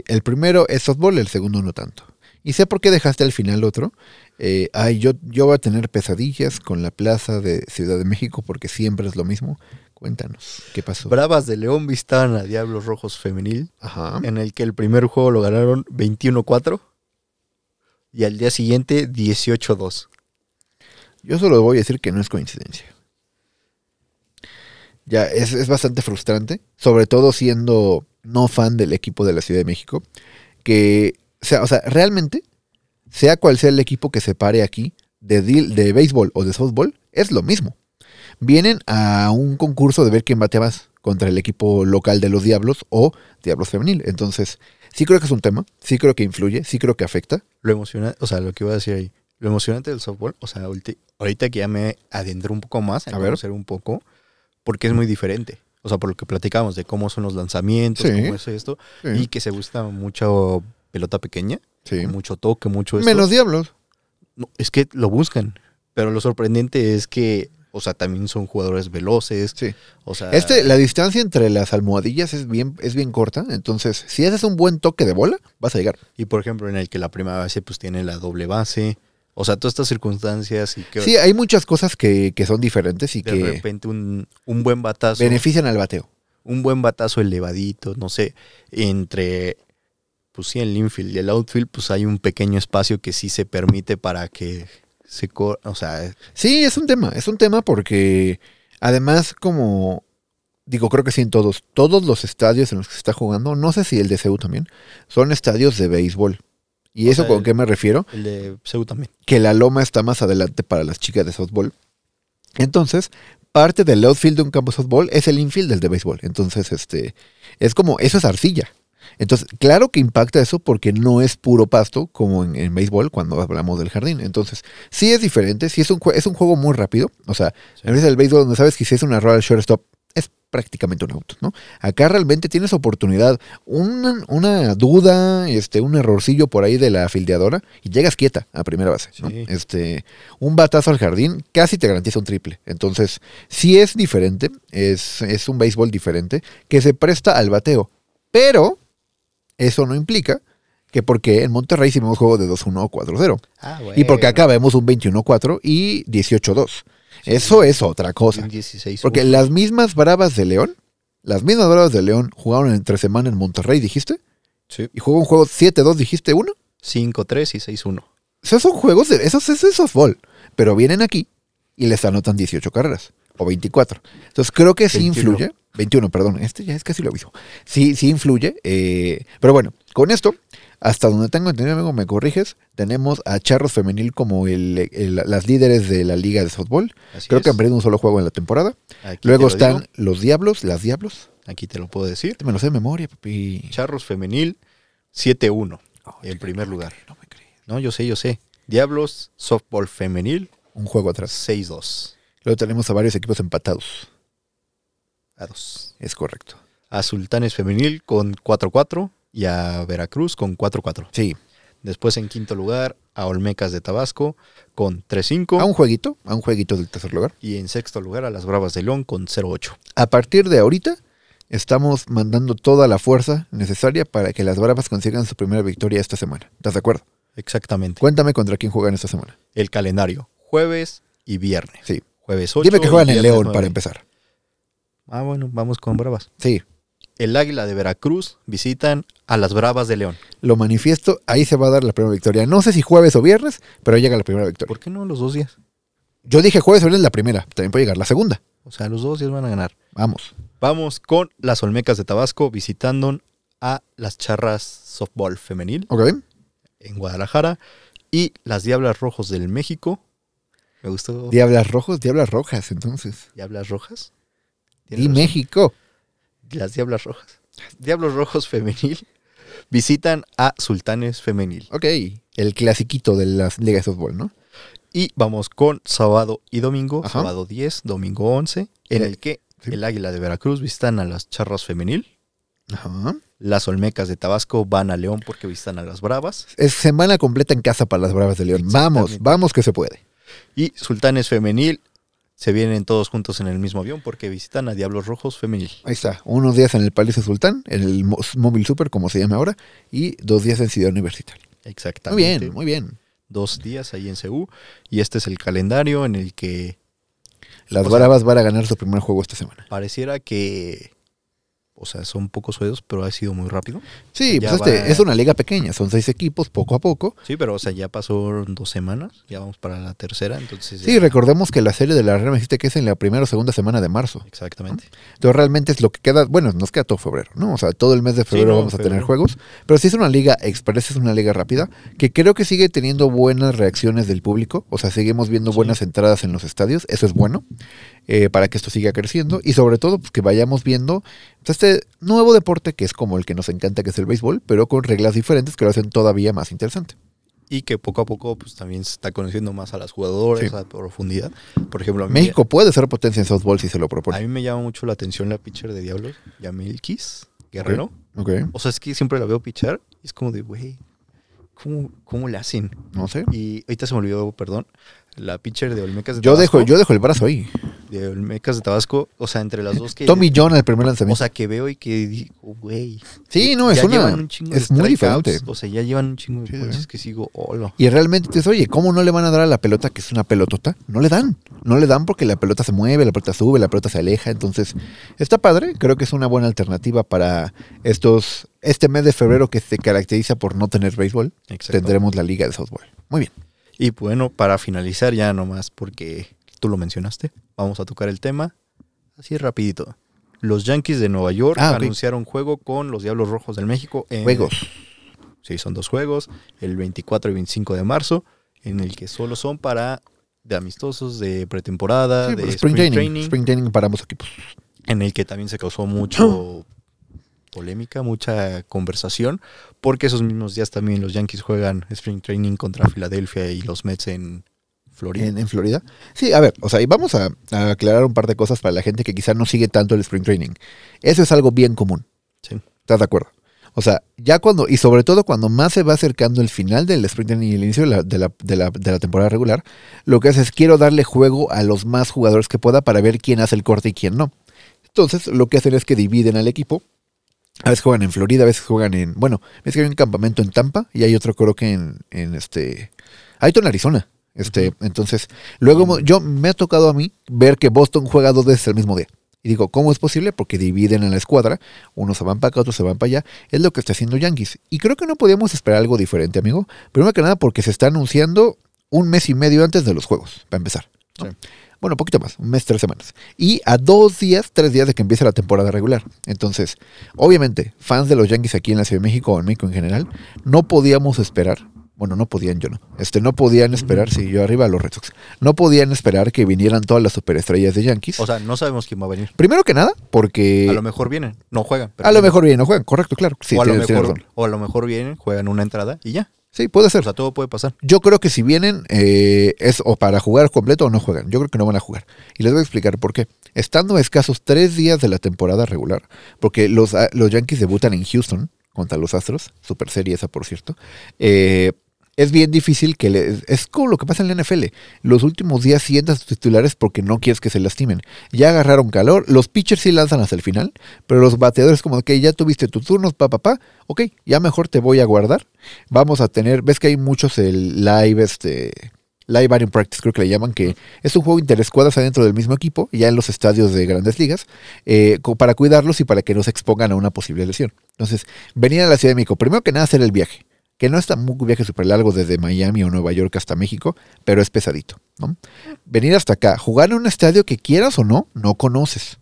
El primero es softball, el segundo no tanto. Y sé por qué dejaste al final otro. Eh, ay, yo, yo voy a tener pesadillas con la plaza de Ciudad de México porque siempre es lo mismo. Cuéntanos, ¿qué pasó? Bravas de León Vistana, Diablos Rojos Femenil, en el que el primer juego lo ganaron 21-4 y al día siguiente 18-2. Yo solo voy a decir que no es coincidencia. Ya, es, bastante frustrante, sobre todo siendo no fan del equipo de la Ciudad de México, que, sea, realmente, sea cual sea el equipo que se pare aquí, de, de béisbol o de softball, es lo mismo vienen a un concurso de ver quién batea más contra el equipo local de los Diablos o Diablos Femenil. Entonces, sí creo que es un tema, sí creo que influye, sí creo que afecta. Lo emocionante, o sea, lo que iba a decir ahí, lo emocionante del softball, o sea, ahorita que ya me adentro un poco más, a, a conocer un poco, porque es muy diferente. O sea, por lo que platicamos de cómo son los lanzamientos, cómo es esto, y que se gusta mucho pelota pequeña, mucho toque, mucho esto. Menos diablos. es que lo buscan, pero lo sorprendente es que o sea, también son jugadores veloces. Sí. O sea, este, la distancia entre las almohadillas es bien, es bien corta. Entonces, si haces un buen toque de bola, vas a llegar. Y por ejemplo, en el que la primera base pues tiene la doble base. O sea, todas estas circunstancias y que. Sí, hay muchas cosas que, son diferentes y que. De repente un, un buen batazo. Benefician al bateo. Un buen batazo elevadito, no sé. Entre, pues sí, el infield y el outfield, pues hay un pequeño espacio que sí se permite para que sí, es un tema, es un tema porque además como digo, creo que sí en todos, todos los estadios en los que se está jugando, no sé si el de CEU también, son estadios de béisbol. ¿Y eso con qué me refiero? El de CEU también. Que la loma está más adelante para las chicas de softball. Entonces, parte del outfield de un campo de softball es el infield del de béisbol. Entonces, este, es como, eso es arcilla. Entonces, claro que impacta eso porque no es puro pasto como en, béisbol cuando hablamos del jardín. Entonces, sí es diferente, sí es un, es un juego muy rápido. O sea, en vez del béisbol donde sabes que si es una rueda al shortstop, es prácticamente un auto, ¿no? Acá realmente tienes oportunidad, una, duda, este, un errorcillo por ahí de la fildeadora y llegas quieta a primera base, Este, un batazo al jardín casi te garantiza un triple. Entonces, sí es diferente, es, es un béisbol diferente que se presta al bateo, pero eso no implica que porque en Monterrey hicimos juego de 2-1 o 4-0. Ah, Y porque acá vemos un 21-4 y 18-2. eso es otra cosa. porque las mismas bravas de León, las mismas bravas de León jugaron entre semana en Monterrey, dijiste. Sí. Y jugó un juego 7-2, dijiste 1. 5-3 y 6-1. Esos son juegos de. Esos es softball. Pero vienen aquí y les anotan 18 carreras. O 24. Entonces creo que sí influye. 21, perdón, este ya es casi lo mismo. Sí, sí influye, eh, pero bueno, con esto, hasta donde tengo entendido, amigo, me corriges, tenemos a Charros Femenil como las líderes de la liga de fútbol. Creo que han perdido un solo juego en la temporada. Luego están los Diablos, las Diablos. Aquí te lo puedo decir. me lo sé de memoria, papi. Charros Femenil 7-1, en primer lugar. no me crees. No, yo sé, yo sé. Diablos Softball Femenil. Un juego atrás. 6-2. Luego tenemos a varios equipos empatados a Es correcto. A Sultanes Femenil con 4-4 y a Veracruz con 4-4. Sí. Después en quinto lugar a Olmecas de Tabasco con 3-5. A un jueguito, a un jueguito del tercer lugar. Y en sexto lugar a las Bravas de León con 0-8. A partir de ahorita estamos mandando toda la fuerza necesaria para que las Bravas consigan su primera victoria esta semana. ¿Estás de acuerdo? Exactamente. Cuéntame contra quién juegan esta semana. El calendario, jueves y viernes. Sí. Jueves 8. Dime que juegan en León para empezar. Ah, bueno, vamos con Bravas. Sí. El Águila de Veracruz visitan a las Bravas de León. Lo manifiesto, ahí se va a dar la primera victoria. No sé si jueves o viernes, pero llega la primera victoria. ¿Por qué no los dos días? Yo dije jueves o viernes la primera, también puede llegar la segunda. O sea, los dos días van a ganar. Vamos. Vamos con las Olmecas de Tabasco visitando a las Charras Softball Femenil. Ok. En Guadalajara. Y las Diablas Rojos del México. Me gustó. Diablas Rojos, Diablas Rojas, entonces. Diablas Rojas y México. Las Diablas Rojas. Diablos Rojos Femenil visitan a Sultanes Femenil. Ok, el clasiquito de las ligas de fútbol, ¿no? Y vamos con sábado y domingo, sábado 10, domingo 11, en el que el Águila de Veracruz visitan a las Charras Femenil. Ajá. Las Olmecas de Tabasco van a León porque visitan a las Bravas. Es semana completa en casa para las Bravas de León. Vamos, vamos que se puede. Y Sultanes Femenil se vienen todos juntos en el mismo avión porque visitan a Diablos Rojos Femenil. Ahí está, unos días en el Palacio Sultán, en el Móvil Super, como se llama ahora, y dos días en Ciudad Universitaria. Exactamente. Muy bien, muy bien. Dos días ahí en CU y este es el calendario en el que... Las Barabas van a ganar su primer juego esta semana. Pareciera que o sea, son pocos juegos, pero ha sido muy rápido. Sí, pues, este, es una liga pequeña, son seis equipos, poco a poco. Sí, pero o sea, ya pasó dos semanas, ya vamos para la tercera, entonces... Sí, recordemos que la serie de la Real dijiste que es en la primera o segunda semana de marzo. Exactamente. Entonces realmente es lo que queda, bueno, nos queda todo febrero, ¿no? O sea, todo el mes de febrero vamos a tener juegos, pero sí es una liga express, es una liga rápida, que creo que sigue teniendo buenas reacciones del público, o sea, seguimos viendo buenas entradas en los estadios, eso es bueno. Eh, para que esto siga creciendo y sobre todo pues, que vayamos viendo pues, este nuevo deporte que es como el que nos encanta, que es el béisbol, pero con reglas diferentes que lo hacen todavía más interesante. Y que poco a poco pues, también se está conociendo más a las jugadoras, a profundidad. Por ejemplo, México puede ser potencia en softball si se lo propone. A mí me llama mucho la atención la pitcher de Diablos, Yamil Kiss, Guerrero. O sea, es que siempre la veo pitcher y es como de, güey, ¿Cómo, ¿cómo, le hacen? No sé. Y ahorita se me olvidó, perdón, la pitcher de Olmecas de yo Tabasco. Dejo, yo dejo el brazo ahí. De Olmecas de Tabasco. O sea, entre las dos que. Tommy John, el primer lanzamiento. O sea, que veo y que digo, oh, güey. Sí, no, es una. es muy diferente. o sea, ya llevan un chingo de sí, que sigo, Y realmente oye, ¿cómo no le van a dar a la pelota que es una pelotota? No le dan. No le dan porque la pelota se mueve, la pelota sube, la pelota se aleja. Entonces, está padre. Creo que es una buena alternativa para estos. Este mes de febrero que se caracteriza por no tener béisbol, tendremos la Liga de Softball. Muy bien. Y bueno, para finalizar ya nomás, porque tú lo mencionaste, vamos a tocar el tema así rapidito. Los Yankees de Nueva York ah, anunciaron juego con los Diablos Rojos del México. En, Juegos. Sí, son dos juegos, el 24 y 25 de marzo, en el que solo son para de amistosos, de pretemporada, de pues, spring, training, Spring training para ambos equipos. En el que también se causó mucho polémica, mucha conversación, porque esos mismos días también los Yankees juegan Spring Training contra Filadelfia y los Mets en Florida. En, Florida. Sí, a ver, o sea, y vamos a, aclarar un par de cosas para la gente que quizá no sigue tanto el Spring Training. Eso es algo bien común. Sí. ¿Estás de acuerdo? O sea, ya cuando, y sobre todo cuando más se va acercando el final del Spring training y el inicio de la, temporada regular, lo que hace es quiero darle juego a los más jugadores que pueda para ver quién hace el corte y quién no. Entonces, lo que hacen es que dividen al equipo a veces juegan en Florida, a veces juegan en. Bueno, es que hay un campamento en Tampa y hay otro, creo que en, en este. en Arizona. Este, entonces, luego yo me ha tocado a mí ver que Boston juega dos veces el mismo día. Y digo, ¿cómo es posible? Porque dividen en la escuadra, unos se van para acá, otros se van para allá. Es lo que está haciendo Yankees. Y creo que no podíamos esperar algo diferente, amigo. Primero que nada, porque se está anunciando un mes y medio antes de los juegos, para empezar bueno, poquito más, un mes, tres semanas. Y a dos días, tres días de que empiece la temporada regular. Entonces, obviamente, fans de los Yankees aquí en la Ciudad de México o en México en general, no podíamos esperar. Bueno, no podían, yo no. Este, no podían esperar, si yo arriba a los Red Sox. No podían esperar que vinieran todas las superestrellas de Yankees. O sea, no sabemos quién va a venir. Primero que nada, porque. A lo mejor vienen, no juegan. a lo mejor vienen, no juegan, correcto, claro. o a lo mejor vienen, juegan una entrada y ya. Sí, puede ser. O sea, todo puede pasar. Yo creo que si vienen eh, es o para jugar completo o no juegan. Yo creo que no van a jugar. Y les voy a explicar por qué. Estando escasos tres días de la temporada regular, porque los, ah, los Yankees debutan en Houston contra los Astros, super serie esa por cierto, eh, es bien difícil que le... Es como lo que pasa en la NFL. Los últimos días sientas tus titulares porque no quieres que se lastimen. Ya agarraron calor. Los pitchers sí lanzan hasta el final, pero los bateadores como que ya tuviste tus turnos, pa, pa, pa. Ok, ya mejor te voy a guardar. Vamos a tener... ¿Ves que hay muchos el live, este... Live Batting Practice, creo que le llaman, que es un juego interescuadras adentro del mismo equipo, ya en los estadios de grandes ligas, eh, para cuidarlos y para que no se expongan a una posible lesión. Entonces, venir a la Ciudad de México, primero que nada hacer el viaje que no es tan un viaje súper largo desde Miami o Nueva York hasta México, pero es pesadito. ¿no? Venir hasta acá, jugar en un estadio que quieras o no, no conoces.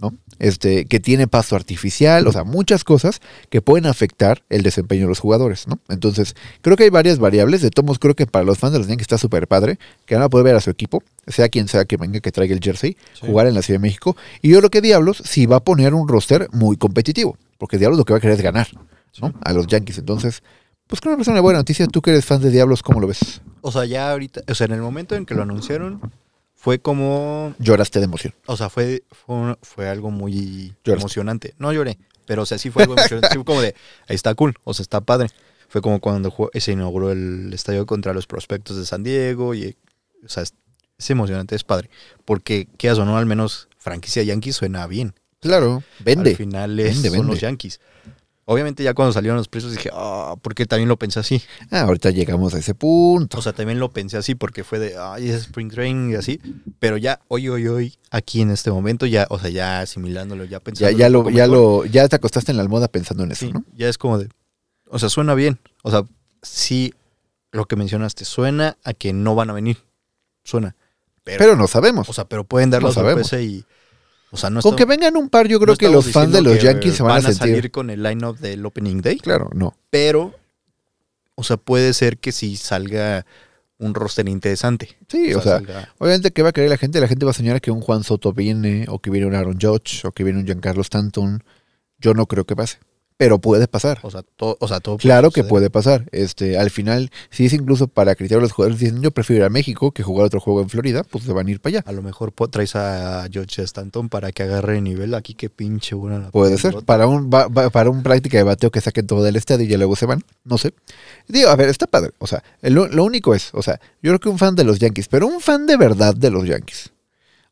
¿no? Este, que tiene paso artificial, o sea, muchas cosas que pueden afectar el desempeño de los jugadores, ¿no? Entonces, creo que hay varias variables. De tomos, creo que para los fans de los que está súper padre, que van a poder ver a su equipo, sea quien sea que venga que traiga el jersey, jugar en la Ciudad de México. Y yo lo que Diablos si va a poner un roster muy competitivo, porque Diablos lo que va a querer es ganar. A los Yankees. Entonces, pues creo que es una buena noticia. Tú que eres fan de Diablos, ¿cómo lo ves? O sea, ya ahorita, o sea, en el momento en que lo anunciaron, fue como... Lloraste de emoción. O sea, fue, fue, algo muy emocionante. No lloré, pero o sea, sí fue algo emocionante. Fue como de, ahí está cool, o sea, está padre. Fue como cuando se inauguró el estadio contra los prospectos de San Diego y, o sea, es, emocionante, es padre. Porque, quieras o no, al menos franquicia Yankees suena bien. Claro, vende. Al final es, son los Yankees. Obviamente ya cuando salieron los precios dije, ah, porque también lo pensé así. Ah, ahorita llegamos a ese punto. O sea, también lo pensé así porque fue de, ay, es Spring Train y así. Pero ya hoy, hoy, hoy, aquí en este momento, ya, o sea, ya asimilándolo, ya pensando. Ya, lo, ya, lo, ya te acostaste en la almohada pensando en eso, ¿no? Ya es como de, o sea, suena bien. O sea, sí, lo que mencionaste, suena a que no van a venir. Suena. Pero, no sabemos. O sea, pero pueden dar la no y o sea, no con que vengan un par, yo creo que los fans de los Yankees se van, a, sentir. salir con el line del Opening Day. Claro, no. Pero, o sea, puede ser que si salga un roster interesante. Sí, o sea, obviamente ¿qué va a querer la gente, la gente va a soñar que un Juan Soto viene, o que viene un Aaron Judge, o que viene un Giancarlo Stanton. Yo no creo que pase pero puede pasar. O sea, todo, o sea, todo Claro que puede pasar. Este, al final, si es incluso para criticar a los jugadores, dicen yo prefiero ir a México que jugar otro juego en Florida, pues se van a ir para allá. A lo mejor traes a George Stanton para que agarre nivel aquí, que pinche una. Puede ser, para un para un práctica de bateo que saquen todo del estadio y ya luego se van, no sé. Digo, a ver, está padre. O sea, lo, único es, o sea, yo creo que un fan de los Yankees, pero un fan de verdad de los Yankees.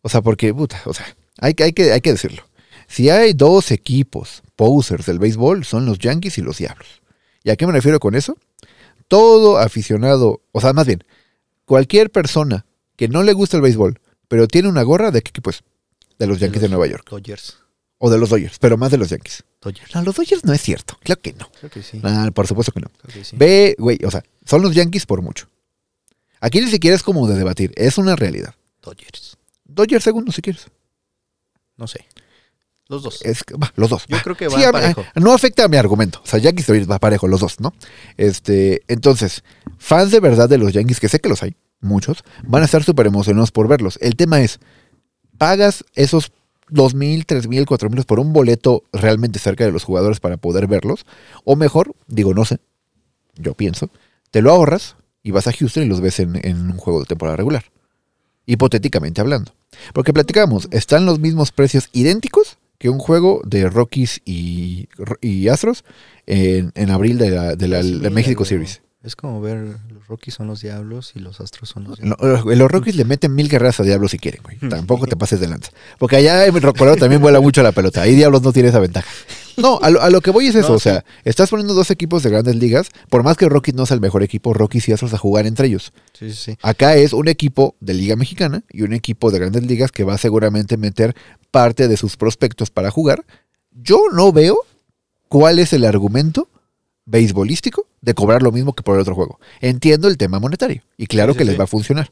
O sea, porque, puta, o sea, hay, hay, que, hay que decirlo. Si hay dos equipos posers del béisbol, son los Yankees y los Diablos. ¿Y a qué me refiero con eso? Todo aficionado, o sea, más bien, cualquier persona que no le gusta el béisbol, pero tiene una gorra, ¿de qué equipo De los Yankees de, Nueva York. Dodgers. O de los Dodgers, pero más de los Yankees. Dodgers. No, los Dodgers no es cierto. Claro que no. Creo que sí. por supuesto que no. Ve, güey, o sea, son los Yankees por mucho. Aquí ni siquiera es como de debatir, es una realidad. Dodgers. Dodgers segundo, si quieres. No sé. Los dos. los dos. Yo creo que va parejo. Eh, no afecta a mi argumento. O sea, Yankees y va parejo, los dos, ¿no? Este, entonces, fans de verdad de los Yankees, que sé que los hay, muchos, van a estar súper emocionados por verlos. El tema es, ¿pagas esos dos mil tres mil cuatro mil por un boleto realmente cerca de los jugadores para poder verlos? O mejor, digo, no sé, yo pienso, te lo ahorras y vas a Houston y los ves en, en un juego de temporada regular. Hipotéticamente hablando. Porque platicamos, ¿están los mismos precios idénticos? que un juego de Rockies y, Astros en, en abril de de de la México Series. Es como ver, los Rockies son los diablos y los Astros son los diablos. los Rockies le meten mil guerreras a diablos si quieren, güey. Tampoco te pases de lanza. Porque allá en Colorado también vuela mucho la pelota. Ahí diablos no tiene esa ventaja. No, a lo, que voy es eso. o sea, estás poniendo dos equipos de grandes ligas. Por más que Rockies no sea el mejor equipo, Rockies y Astros a jugar entre ellos. Sí, sí. Acá es un equipo de Liga Mexicana y un equipo de grandes ligas que va a seguramente meter parte de sus prospectos para jugar. Yo no veo cuál es el argumento de cobrar lo mismo que por el otro juego. Entiendo el tema monetario y claro que les va a funcionar.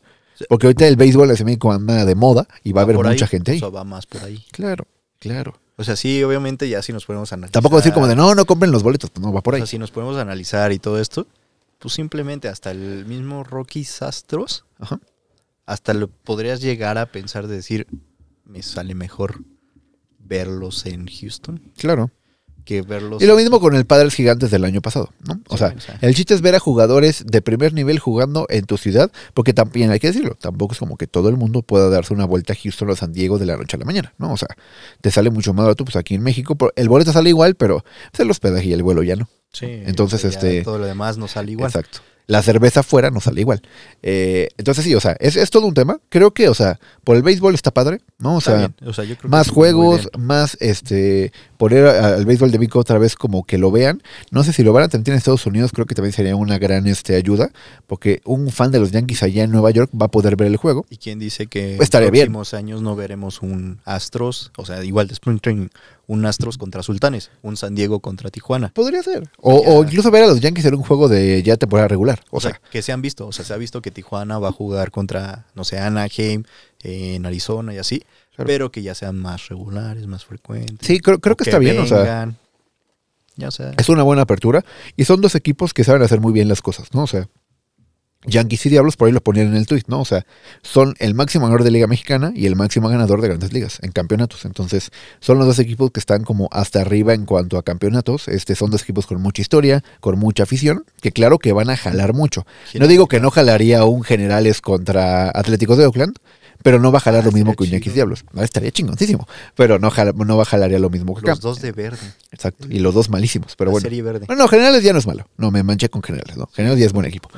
Porque ahorita el béisbol es México anda de moda y va, a haber mucha gente ahí. Eso va más por ahí. Claro, claro. O sea, sí, obviamente ya si nos podemos analizar. Tampoco decir como de no, no compren los boletos, pues no va por ahí. O sea, si nos podemos analizar y todo esto, pues simplemente hasta el mismo Rocky Sastros, hasta lo podrías llegar a pensar de decir, me sale mejor verlos en Houston. Claro. Y lo mismo con el Padres Gigantes del año pasado, ¿no? O, sea, el chiste es ver a jugadores de primer nivel jugando en tu ciudad, porque también hay que decirlo, tampoco es como que todo el mundo pueda darse una vuelta a Houston o a San Diego de la noche a la mañana, ¿no? O sea, te sale mucho más barato, pues aquí en México, el boleto sale igual, pero los hospedaje y el vuelo ya no. Sí. Entonces, este. Todo lo demás no sale igual. Exacto la cerveza fuera no sale igual. Eh, entonces sí, o sea, es, todo un tema. Creo que, o sea, por el béisbol está padre, Vamos a más juegos, más este poner al béisbol de Vico otra vez como que lo vean. No sé si lo van a tener en Estados Unidos, creo que también sería una gran este, ayuda, porque un fan de los Yankees allá en Nueva York va a poder ver el juego. ¿Y quién dice que en los próximos años no veremos un Astros, o sea, igual de Spring Train un Astros contra Sultanes, un San Diego contra Tijuana. Podría ser. O, incluso ver a los Yankees en un juego de ya temporada regular. O, sea, que se han visto. O sea, se ha visto que Tijuana va a jugar contra, no sé, Anaheim, en Arizona y así. Pero que ya sean más regulares, más frecuentes. Sí, creo, que, está bien. O sea, ya sea. Es una buena apertura. Y son dos equipos que saben hacer muy bien las cosas, ¿no? O sea, Yankees y Diablos, por ahí lo ponían en el tweet, ¿no? O sea, son el máximo ganador de Liga Mexicana y el máximo ganador de grandes ligas en campeonatos. Entonces, son los dos equipos que están como hasta arriba en cuanto a campeonatos. Este, son dos equipos con mucha historia, con mucha afición, que claro que van a jalar mucho. No digo que no jalaría un generales contra Atléticos de Oakland, pero no va a jalar lo ah, mismo que un Yankees Diablos. Ah, estaría chingoncísimo, pero no, no va a jalar lo mismo que Los dos de verde. Exacto, y los dos malísimos, pero bueno. Serie No, no, Generales ya no es malo. No, me manché con Generales, ¿no? Generales ya es buen equipo.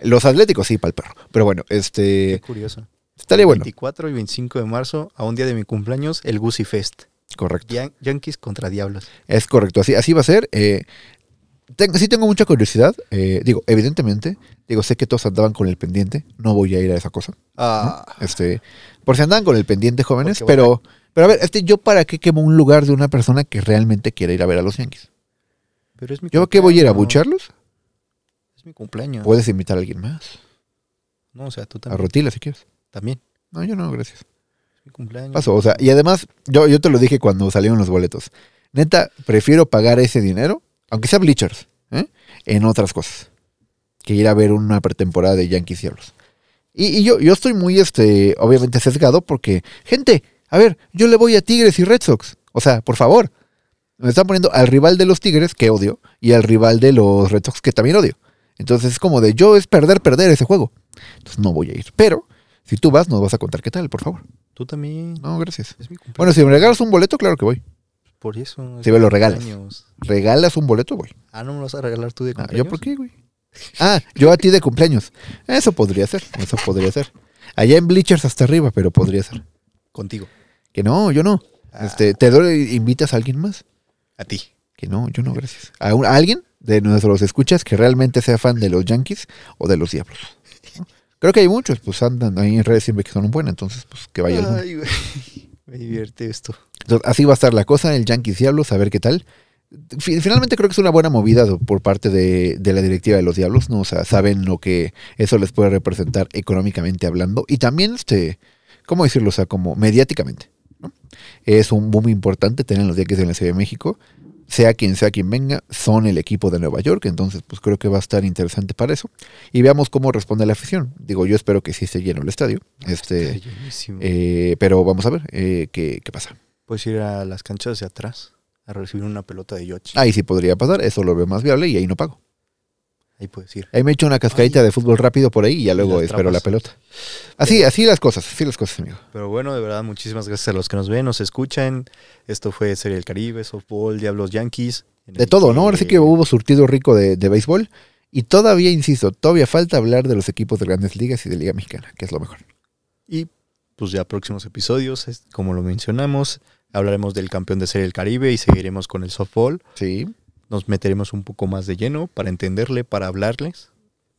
Los Atléticos, sí, para el perro. Pero bueno, este. Qué curioso. Estaría bueno. 24 y 25 de marzo, a un día de mi cumpleaños, el Guzifest. Fest. Correcto. Yankees contra Diablos. Es correcto, así, así va a ser. Eh, sí tengo mucha curiosidad. Eh, digo, evidentemente, digo, sé que todos andaban con el pendiente. No voy a ir a esa cosa. Ah. Este, por si andaban con el pendiente, jóvenes, pero, pero a ver, este, yo para qué quemo un lugar de una persona que realmente quiere ir a ver a los Yankees. Pero es ¿Yo qué voy a ir a bucharlos? cumpleaños. Puedes invitar a alguien más. No, o sea, tú también. A Rotila, si quieres. También. No, yo no, gracias. cumpleaños. Paso. o sea, y además, yo, yo te lo dije cuando salieron los boletos. Neta, prefiero pagar ese dinero, aunque sea Bleachers, ¿eh? en otras cosas, que ir a ver una pretemporada de Yankees Cielos Y, y, yo, yo estoy muy, este, obviamente sesgado porque, gente, a ver, yo le voy a Tigres y Red Sox. O sea, por favor. Me están poniendo al rival de los Tigres, que odio, y al rival de los Red Sox, que también odio. Entonces es como de yo es perder, perder ese juego. Entonces no voy a ir. Pero si tú vas, nos vas a contar qué tal, por favor. Tú también. No, gracias. bueno, si me regalas un boleto, claro que voy. Por eso. si me lo regalas. Regalas un boleto, voy. Ah, no me lo vas a regalar tú de ah, cumpleaños. ¿Yo por qué, güey? Ah, yo a ti de cumpleaños. Eso podría ser, eso podría ser. Allá en Bleachers hasta arriba, pero podría ser. Contigo. Que no, yo no. Ah. Este, ¿Te doy, invitas a alguien más? A ti. Que no, yo no, gracias. a alguien? de nuestros escuchas que realmente sea fan de los Yankees o de los Diablos. Creo que hay muchos, pues andan ahí en redes siempre que son un entonces pues que vaya. Ay, me divierte esto. Entonces, así va a estar la cosa, el Yankees Diablos, a ver qué tal. Finalmente creo que es una buena movida por parte de, de, la directiva de los Diablos, ¿no? O sea, saben lo que eso les puede representar económicamente hablando y también, este, ¿cómo decirlo? O sea, como mediáticamente, Es un boom importante tener los Yankees en la Ciudad de México sea quien sea quien venga, son el equipo de Nueva York, entonces pues creo que va a estar interesante para eso. Y veamos cómo responde la afición. Digo, yo espero que sí esté lleno el estadio, este, eh, pero vamos a ver eh, qué, pasa. Puedes ir a las canchas de atrás a recibir una pelota de Yochi. Ahí sí podría pasar, eso lo veo más viable y ahí no pago. Ahí puedes ir. Ahí me echo una cascadita de fútbol rápido por ahí y ya luego espero la pelota. Así, así las cosas, así las cosas, amigo. Pero bueno, de verdad, muchísimas gracias a los que nos ven, nos escuchan. Esto fue Serie del Caribe, Softball, Diablos Yankees. De todo, ¿no? Ahora sí que hubo surtido rico de, de béisbol. Y todavía, insisto, todavía falta hablar de los equipos de grandes ligas y de Liga Mexicana, que es lo mejor. Y pues ya próximos episodios, como lo mencionamos, hablaremos del campeón de serie del Caribe y seguiremos con el softball. Sí nos meteremos un poco más de lleno para entenderle, para hablarles,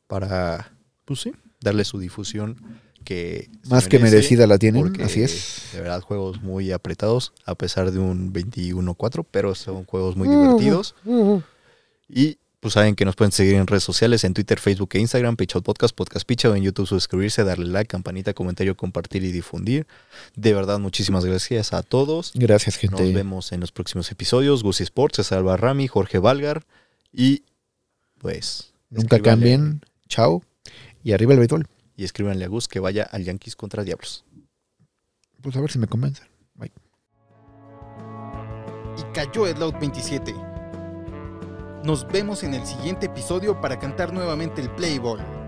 para, pues sí, darle su difusión que... Más que merecida la tienen, así es. De verdad, juegos muy apretados, a pesar de un 21-4, pero son juegos muy divertidos. Y pues saben que nos pueden seguir en redes sociales, en Twitter, Facebook e Instagram, Pichot Podcast, Podcast o en YouTube suscribirse, darle like, campanita, comentario, compartir y difundir. De verdad, muchísimas gracias a todos. Gracias, gente. Nos vemos en los próximos episodios. Gusi Sports, César Barrami, Jorge Valgar y pues... Nunca cambien. Chao. Y arriba el béisbol. Y escríbanle a Gus que vaya al Yankees contra Diablos. Pues a ver si me convencen. Bye. Y cayó el Loud 27. Nos vemos en el siguiente episodio para cantar nuevamente el Playboy.